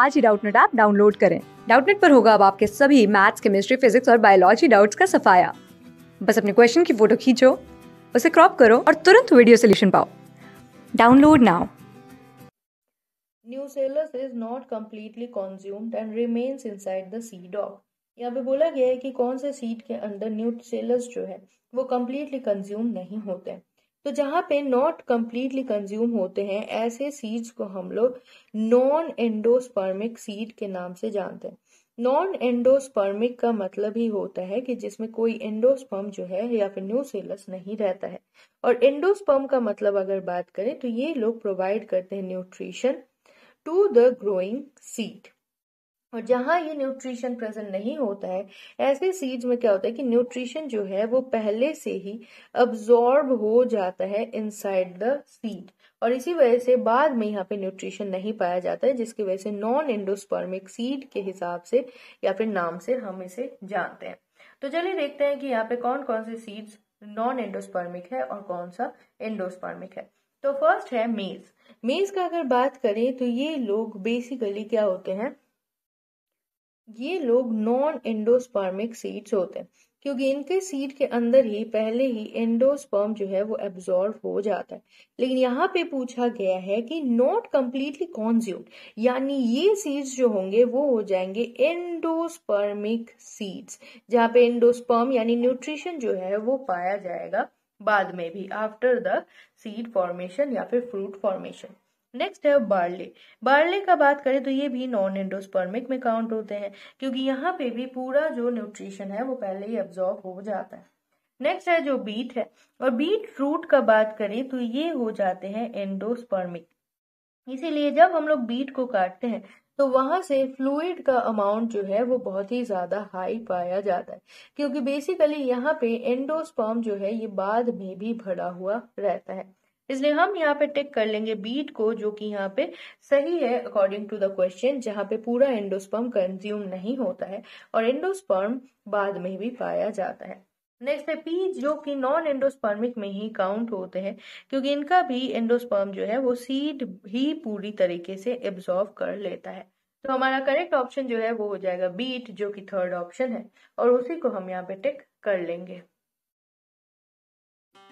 आज ही Doubtnut app download करें डाउटनेट पर होगा अब आपके सभी मैथ्स केमिस्ट्री फिजिक्स और बायोलॉजी डाउट्स का सफाया बस अपने क्वेश्चन की फोटो खींचो उसे क्रॉप करो और तुरंत वीडियो सोल्यूशन पाओ download now nucellus is not completely consumed and remains inside the seed डॉग यहाँ पे बोला गया है कि कौन से सीड के अंदर न्यूसेलस जो है वो कम्प्लीटली कंज्यूम नहीं होते हैं तो जहां पे नॉट कम्प्लीटली कंज्यूम होते हैं ऐसे सीड्स को हम लोग नॉन एंडोस्पर्मिक सीड के नाम से जानते हैं नॉन एंडोस्पर्मिक का मतलब ही होता है कि जिसमें कोई एंडोस्पर्म जो है या फिर न्यूसेलस नहीं रहता है और एंडोस्पर्म का मतलब अगर बात करें तो ये लोग प्रोवाइड करते हैं nutrition to the growing seed और जहां ये न्यूट्रिशन प्रेजेंट नहीं होता है ऐसे सीड्स में क्या होता है कि न्यूट्रिशन जो है वो पहले से ही अब्जॉर्ब हो जाता है इनसाइड द सीड और इसी वजह से बाद में यहाँ पे न्यूट्रिशन नहीं पाया जाता है जिसकी वजह से नॉन इंडोस्पर्मिक सीड के हिसाब से या फिर नाम से हम इसे जानते हैं तो चलिए देखते हैं कि यहाँ पे कौन कौन से सीड्स नॉन एंडोस्पर्मिक है और कौन सा इंडोस्पर्मिक है तो फर्स्ट है मेज मेज का अगर बात करें तो ये लोग बेसिकली क्या होते हैं ये लोग नॉन एंडोस्पर्मिक सीड्स होते हैं क्योंकि इनके सीड के अंदर ही पहले ही एंडोस्पर्म जो है वो एब्जॉर्व हो जाता है लेकिन यहाँ पे पूछा गया है कि नॉट कम्प्लीटली कॉन्ज्यूम्ड यानी ये सीड्स जो होंगे वो हो जाएंगे एंडोस्पर्मिक सीड्स जहाँ पे एंडोस्पर्म यानी न्यूट्रिशन जो है वो पाया जाएगा बाद में भी आफ्टर द सीड फॉर्मेशन या फिर फ्रूट फॉर्मेशन नेक्स्ट है बार्ले बार्ले का बात करें तो ये भी नॉन एंडोस्पर्मिक में काउंट होते हैं क्योंकि यहाँ पे भी पूरा जो न्यूट्रिशन है वो पहले ही अब्जॉर्ब हो जाता है नेक्स्ट है जो बीट है और बीट रूट का बात करें तो ये हो जाते हैं एंडोस्पर्मिक इसीलिए जब हम लोग बीट को काटते हैं तो वहां से फ्लूइड का अमाउंट जो है वो बहुत ही ज्यादा हाई पाया जाता है क्योंकि बेसिकली यहाँ पे एंडोस्पर्म जो है ये बाद में भी भरा हुआ रहता है इसलिए हम यहाँ पे टिक कर लेंगे बीट को जो कि यहाँ पे सही है अकॉर्डिंग टू द क्वेश्चन जहां पे पूरा एंडोस्पर्म कंज्यूम नहीं होता है और एंडोस्पर्म बाद में भी पाया जाता है नेक्स्ट है पी जो कि नॉन एंडोस्पर्मिक में ही काउंट होते हैं क्योंकि इनका भी एंडोस्पर्म जो है वो सीड ही पूरी तरीके से एब्जॉर्व कर लेता है तो हमारा करेक्ट ऑप्शन जो है वो हो जाएगा बीट जो कि थर्ड ऑप्शन है और उसी को हम यहाँ पे टिक कर लेंगे